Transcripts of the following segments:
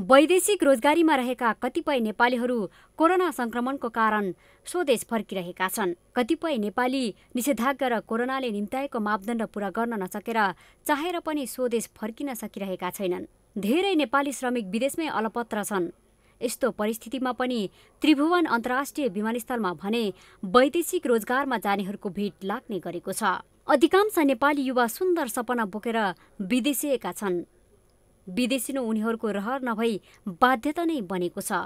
वैदेशिक रोजगारीमा रहेका कतिपय नेपालीहरू कोरोना संक्रमणको कारण स्वदेश फर्किरहेका छन् कतिपय नेपाली निषेधाज्ञा र कोरोनाले निम्ताएको मापदण्ड पूरा गर्न नसकेर चाहेर पनि स्वदेश फर्किन सकिरहेका छैनन् धेरै नेपाली श्रमिक विदेशमै अलपत्र छन् यस्तो परिस्थितिमा पनि त्रिभुवन अन्तर्राष्ट्रिय विमानस्थलमा भने वैदेशिक रोजगारमा जानेहरूको भिड लाग्ने गरेको छ अधिकांश नेपाली युवा सुन्दर सपना बोकेर विदेशिएका छन् विदेशिनो उनीहरूको रहर नभई बाध्यता नै बनेको छ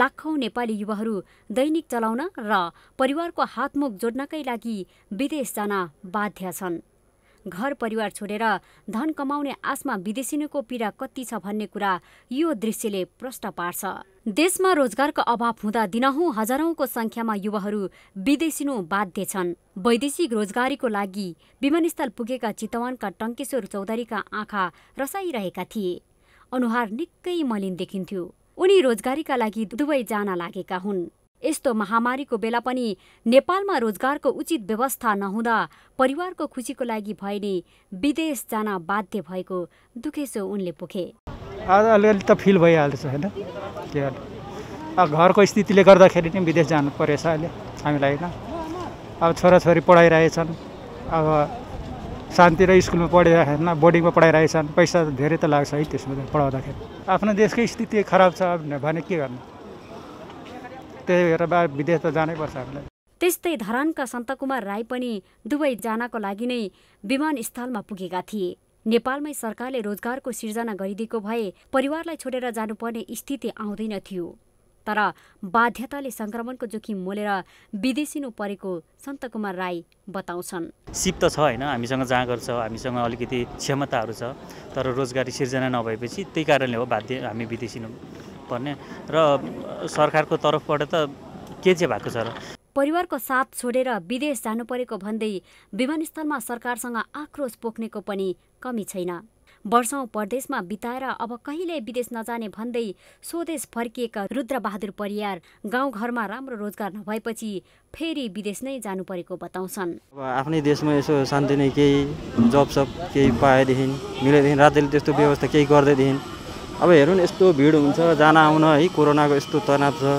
लाखौं नेपाली युवाहरू दैनिक चलाउन र परिवारको हातमुख जोड्नकै लागि विदेश जान बाध्य छन् घर परिवार छोडेर धन कमाउने आशमा विदेशिनीको पीडा कति छ भन्ने कुरा यो दृश्यले प्रष्ट पार्छ देशमा रोजगारको अभाव हुँदा दिनहुँ हजारौंको संख्यामा युवाहरू विदेशिनु बाध्य छन् वैदेशिक रोजगारीको लागि विमानस्थल पुगेका चितवनका टङ्केश्वर चौधरीका आँखा रसाइरहेका थिए अनुहार निकै मलिन देखिन्थ्यो उनी रोजगारीका लागि दुवै जान लागेका हुन् यस्तो महामारीको बेला पनि नेपालमा रोजगारको उचित व्यवस्था नहुँदा परिवारको खुसीको लागि भए नि विदेश जान बाध्य भएको दुखेसो उनले पोखे आज अलिअलि त फिल भइहाल्छ होइन घरको स्थितिले गर्दाखेरि नै विदेश जानु परेछ अहिले हामीलाई होइन अब छोराछोरी पढाइरहेछन् अब शान्ति र स्कुलमा पढिरहेन बोर्डिङमा पढाइरहेछन् पैसा धेरै त लाग्छ है त्यसमा पढाउँदाखेरि आफ्नो देशकै स्थिति खराब छ भने के गर्नु त्यही भएर बा विदेश त जानै पर्छ हामीलाई त्यस्तै धरानका सन्तकुमार राई पनि दुवै जानको लागि नै विमानस्थलमा पुगेका थिए नेपालमै सरकारले रोजगारको सिर्जना गरिदिएको भए परिवारलाई छोडेर जानुपर्ने स्थिति आउँदैन थियो तर बाध्यताले सङ्क्रमणको जोखिम मोलेर विदेशिनु परेको सन्तकुमार राई बताउँछन् सिप त छ होइन हामीसँग जाँगर छ हामीसँग अलिकति क्षमताहरू छ तर रोजगारी सिर्जना नभएपछि त्यही कारणले हो बाध्य हामी विदेशिनु पर्ने र सरकारको तर्फबाट त के चाहिँ भएको छ र परिवारको साथ छोडेर विदेश जानु परेको भन्दै विमानस्थलमा सरकारसँग आक्रोश पोख्नेको पनि कमी छैन वर्षौँ परदेशमा बिताएर अब कहिले विदेश नजाने भन्दै स्वदेश फर्किएका रुद्रबहादुर परियार गाउँघरमा राम्रो रोजगार नभएपछि फेरि विदेश नै जानु परेको बताउँछन् अब आफ्नै देशमा यसो शान्ति नै केही सब केही पाएदेखि मिलेदेखि राज्यले त्यस्तो व्यवस्था केही गर्दैदेखि अब हेरौँ नि यस्तो भिड हुन्छ जान आउन है कोरोनाको यस्तो तनाव छ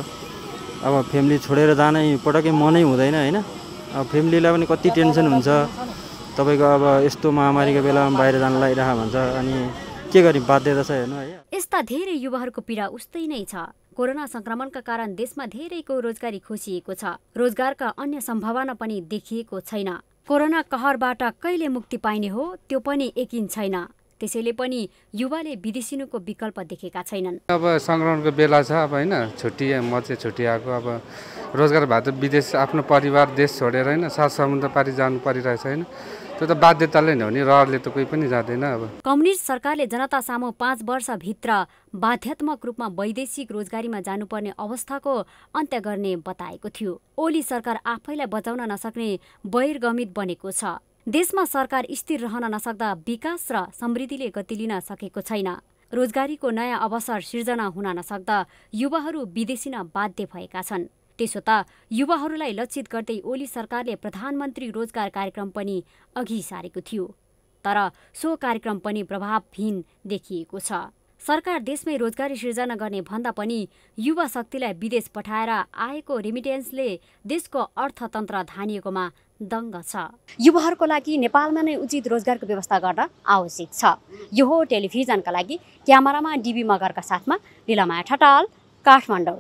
अब फ्यामिली छोडेर जानै पटकै मनै हुँदैन होइन अब फ्यामिलीलाई पनि कति टेन्सन हुन्छ तपाईँको अब यस्तो महामारीको बेलामा बाहिर जान लागिरह भन्छ अनि के गर्ने बाध्यता छ हेर्नु है यस्ता धेरै युवाहरूको पीडा उस्तै नै छ कोरोना संक्रमणका कारण देशमा धेरैको रोजगारी खोसिएको छ रोजगारका अन्य सम्भावना पनि देखिएको छैन कोरोना कहरबाट कहिले मुक्ति पाइने हो त्यो पनि यकिन छैन त्यसैले पनि युवाले विदेशिनुको विकल्प देखेका छैनन् अब सङ्क्रमणको बेला छ अब होइन छुट्टी म चाहिँ छुट्टी आएको अब रोजगार भए त विदेश आफ्नो परिवार देश छोडेर होइन सात समुद्र पारि जानु परिरहेछ होइन त्यो त बाध्यताले नै हो नि रहरले त कोही पनि जाँदैन अब कम्युनिस्ट सरकारले जनता सामु पाँच वर्षभित्र बाध्यात्मक रूपमा वैदेशिक रोजगारीमा जानुपर्ने अवस्थाको अन्त्य गर्ने बताएको थियो ओली सरकार आफैलाई बचाउन नसक्ने बहिर्गमित बनेको छ देशमा सरकार स्थिर रहन नसक्दा विकास र समृद्धिले गति लिन सकेको छैन रोजगारीको नयाँ अवसर सिर्जना हुन नसक्दा युवाहरू विदेशिन बाध्य भएका छन् त्यसो त युवाहरूलाई लक्षित गर्दै ओली सरकारले प्रधानमन्त्री रोजगार कार्यक्रम पनि अघि सारेको थियो तर सो कार्यक्रम पनि प्रभावहीन देखिएको छ सरकार देशमै रोजगारी सिर्जना गर्ने भन्दा पनि युवा शक्तिलाई विदेश पठाएर आएको रेमिटेन्सले देशको अर्थतन्त्र धानिएकोमा दङ्ग छ युवाहरूको लागि नेपालमा नै उचित रोजगारको व्यवस्था गर्न आवश्यक छ यो हो टेलिभिजनका लागि क्यामेरामा डिबी मगरका साथमा लिलामाया ठटाल काठमाडौँ